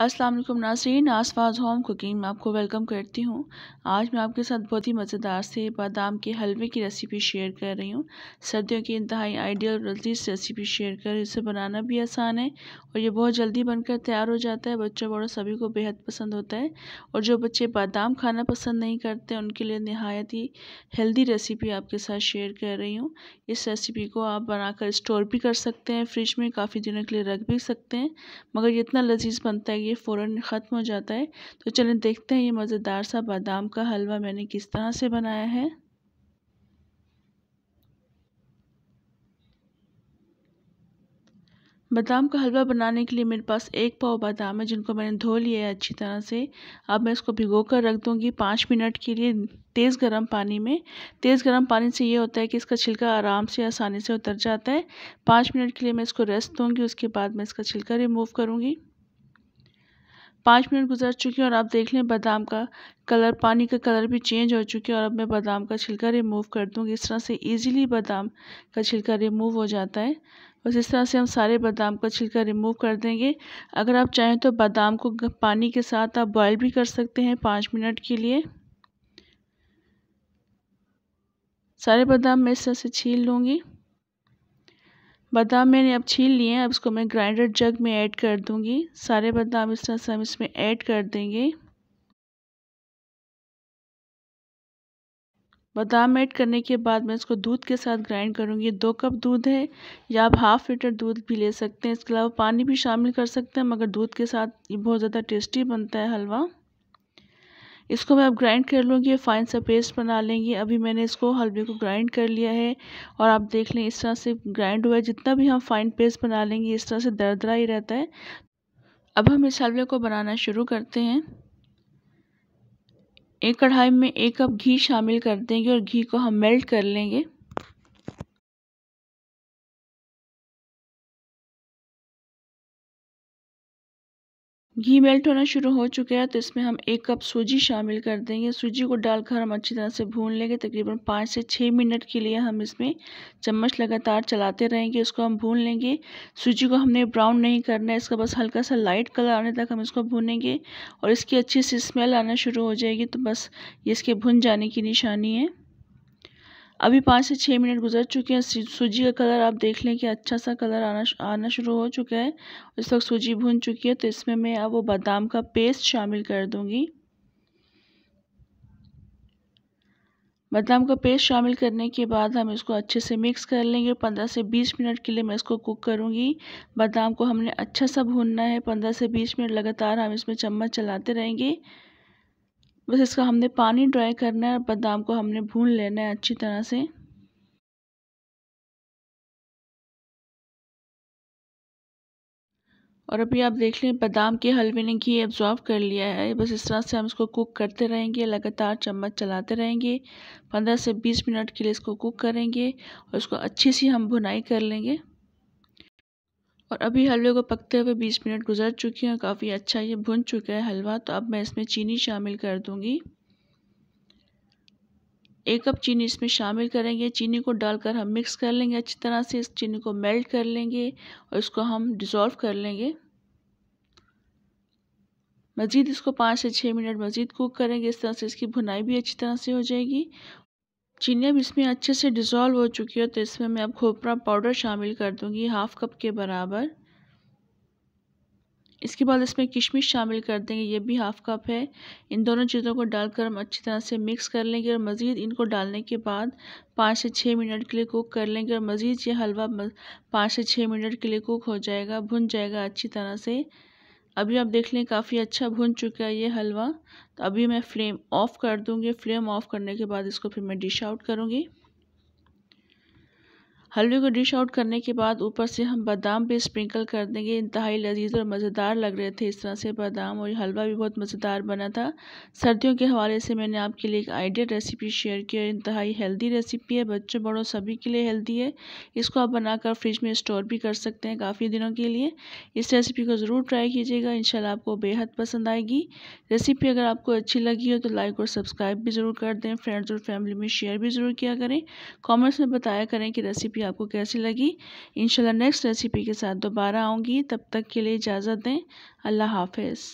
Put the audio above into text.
अस्सलाम वालेकुम Nasreen आसफाज home cooking में आपको वेलकम करती हूँ आज मैं आपके साथ बहुत ही मज़ेदार से बादाम के हलवे की रेसिपी शेयर कर रही हूँ सर्दियों की इंतहाई आइडियल लजीज रेसिपी शेयर कर इसे बनाना भी आसान है और ये बहुत जल्दी बनकर तैयार हो जाता है बच्चों बड़ों सभी को बेहद पसंद होता है और जो बच्चे बादाम खाना पसंद नहीं करते उनके लिए नहायत ही हेल्दी रेसिपी आपके साथ शेयर कर रही हूँ इस रेसिपी को आप बनाकर स्टोर भी कर सकते हैं फ्रिज में काफ़ी दिनों के लिए रख भी सकते हैं मगर इतना लजीज बनता है ये फ़ौरन ख़त्म हो जाता है तो चलें देखते हैं ये मज़ेदार सा बादाम का हलवा मैंने किस तरह से बनाया है बादाम का हलवा बनाने के लिए मेरे पास एक पाव बादाम है जिनको मैंने धो लिया है अच्छी तरह से अब मैं इसको भिगो कर रख दूंगी पाँच मिनट के लिए तेज़ गर्म पानी में तेज़ गर्म पानी से ये होता है कि इसका छिलका आराम से आसानी से उतर जाता है पाँच मिनट के लिए मैं इसको रेस्ट दूंगी उसके बाद मैं इसका छिलका रिमूव करूँगी पाँच मिनट गुज़र चुके हैं और आप देख लें बादाम का कलर पानी का कलर भी चेंज हो चुके हैं और अब मैं बादाम का छिलका रिमूव कर दूँगी इस तरह से इजीली बादाम का छिलका रिमूव हो जाता है बस इस तरह से हम सारे बादाम का छिलका रिमूव कर देंगे अगर आप चाहें तो बादाम को पानी के साथ आप बॉयल भी कर सकते हैं पाँच मिनट के लिए सारे बादाम मैं इस तरह से छील लूँगी बादाम मैंने अब छील लिए हैं अब इसको मैं ग्राइंडर जग में ऐड कर दूंगी सारे बादाम इस तरह से हम इसमें ऐड कर देंगे बादाम ऐड करने के बाद मैं इसको दूध के साथ ग्राइंड करूँगी दो कप दूध है या आप हाफ़ लीटर दूध भी ले सकते हैं इसके अलावा पानी भी शामिल कर सकते हैं मगर दूध के साथ ये बहुत ज़्यादा टेस्टी बनता है हलवा इसको मैं अब ग्राइंड कर लूँगी फाइन सा पेस्ट बना लेंगे अभी मैंने इसको हलवे को ग्राइंड कर लिया है और आप देख लें इस तरह से ग्राइंड हुआ है जितना भी हम फाइन पेस्ट बना लेंगे इस तरह से दरदरा ही रहता है अब हम इस हलवे को बनाना शुरू करते हैं एक कढ़ाई में एक कप घी शामिल कर देंगे और घी को हम मेल्ट कर लेंगे घी मेल्ट होना शुरू हो चुका है तो इसमें हम एक कप सूजी शामिल कर देंगे सूजी को डालकर हम अच्छी तरह से भून लेंगे तकरीबन पाँच से छः मिनट के लिए हम इसमें चम्मच लगातार चलाते रहेंगे उसको हम भून लेंगे सूजी को हमने ब्राउन नहीं करना है इसका बस हल्का सा लाइट कलर आने तक हम इसको भूनेंगे और इसकी अच्छी सी स्मेल आना शुरू हो जाएगी तो बस ये इसके भुन जाने की निशानी है अभी पाँच से छः मिनट गुजर चुके हैं सूजी का कलर आप देख लें कि अच्छा सा कलर आना आना शुरू हो चुका है इस वक्त सूजी भून चुकी है तो इसमें मैं अब वो बादाम का पेस्ट शामिल कर दूँगी बादाम का पेस्ट शामिल करने के बाद हम इसको अच्छे से मिक्स कर लेंगे पंद्रह से बीस मिनट के लिए मैं इसको कुक करूँगी बादाम को हमने अच्छा सा भूनना है पंद्रह से बीस मिनट लगातार हम इसमें चम्मच चलाते रहेंगे बस इसका हमने पानी ड्राई करना है और बादाम को हमने भून लेना है अच्छी तरह से और अभी आप देख लें बादाम के हलवे ने घी एब्जॉर्व कर लिया है बस इस तरह से हम इसको कुक करते रहेंगे लगातार चम्मच चलाते रहेंगे पंद्रह से बीस मिनट के लिए इसको कुक करेंगे और इसको अच्छी सी हम भुनाई कर लेंगे और अभी हलवे को पकते हुए 20 मिनट गुजर चुकी हैं काफ़ी अच्छा ये भुन चुका है हलवा तो अब मैं इसमें चीनी शामिल कर दूँगी एक कप चीनी इसमें शामिल करेंगे चीनी को डालकर हम मिक्स कर लेंगे अच्छी तरह से इस चीनी को मेल्ट कर लेंगे और इसको हम डिज़ोल्व कर लेंगे मज़ीद इसको पाँच से छः मिनट मज़ीद कुक करेंगे इस तरह से इसकी भुनाई भी अच्छी तरह से हो जाएगी चीनी अब इसमें अच्छे से डिज़ोल्व हो चुकी है तो इसमें मैं अब खोपरा पाउडर शामिल कर दूंगी हाफ़ कप के बराबर इसके बाद इसमें किशमिश शामिल कर देंगे ये भी हाफ़ कप है इन दोनों चीज़ों को डालकर हम अच्छी तरह से मिक्स कर लेंगे और मज़ीद इनको डालने के बाद पाँच से छः मिनट के लिए कुक कर लेंगे और मज़ीद ये हलवा पाँच से छः मिनट के लिए कुक हो जाएगा भुन जाएगा अच्छी तरह से अभी आप देख लें काफ़ी अच्छा भुन चुका है ये हलवा तो अभी मैं फ्लेम ऑफ़ कर दूँगी फ्लेम ऑफ़ करने के बाद इसको फिर मैं डिश आउट करूँगी हलवे को डिश आउट करने के बाद ऊपर से हम बादाम भी स्प्रिंकल कर देंगे इंतहाई लजीज और मज़ेदार लग रहे थे इस तरह से बादाम और हलवा भी बहुत मज़ेदार बना था सर्दियों के हवाले से मैंने आपके लिए एक आइडियल रेसिपी शेयर की और इंतहाई हेल्दी रेसिपी है बच्चों बड़ों सभी के लिए हेल्दी है इसको आप बनाकर फ्रिज में स्टोर भी कर सकते हैं काफ़ी दिनों के लिए इस रेसिपी को ज़रूर ट्राई कीजिएगा इन आपको बेहद पसंद आएगी रेसिपी अगर आपको अच्छी लगी हो तो लाइक और सब्सक्राइब भी ज़रूर कर दें फ्रेंड्स और फैमिली में शेयर भी ज़रूर किया करें कॉमेंट्स में बताया करें कि रेसिपी रेसिपी आपको कैसी लगी इंशाल्लाह नेक्स्ट रेसिपी के साथ दोबारा आऊँगी तब तक के लिए इजाज़त दें अल्लाह हाफिज़